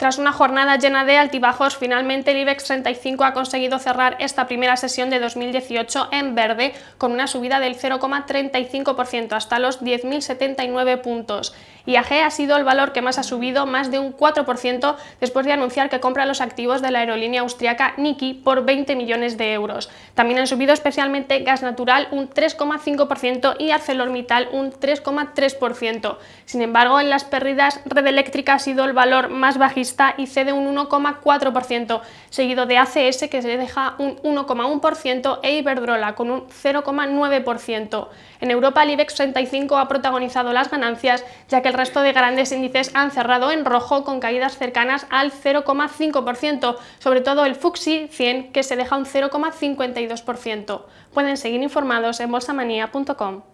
Tras una jornada llena de altibajos, finalmente el IBEX 35 ha conseguido cerrar esta primera sesión de 2018 en verde con una subida del 0,35% hasta los 10.079 puntos. IAG ha sido el valor que más ha subido, más de un 4%, después de anunciar que compra los activos de la aerolínea austriaca Niki por 20 millones de euros. También han subido especialmente Gas Natural un 3,5% y ArcelorMittal un 3,3%. Sin embargo, en las pérdidas, Red Eléctrica ha sido el valor más bajísimo y cede un 1,4%, seguido de ACS que se deja un 1,1% e Iberdrola con un 0,9%. En Europa el IBEX 35 ha protagonizado las ganancias, ya que el resto de grandes índices han cerrado en rojo con caídas cercanas al 0,5%, sobre todo el FUXI 100 que se deja un 0,52%. Pueden seguir informados en bolsamanía.com.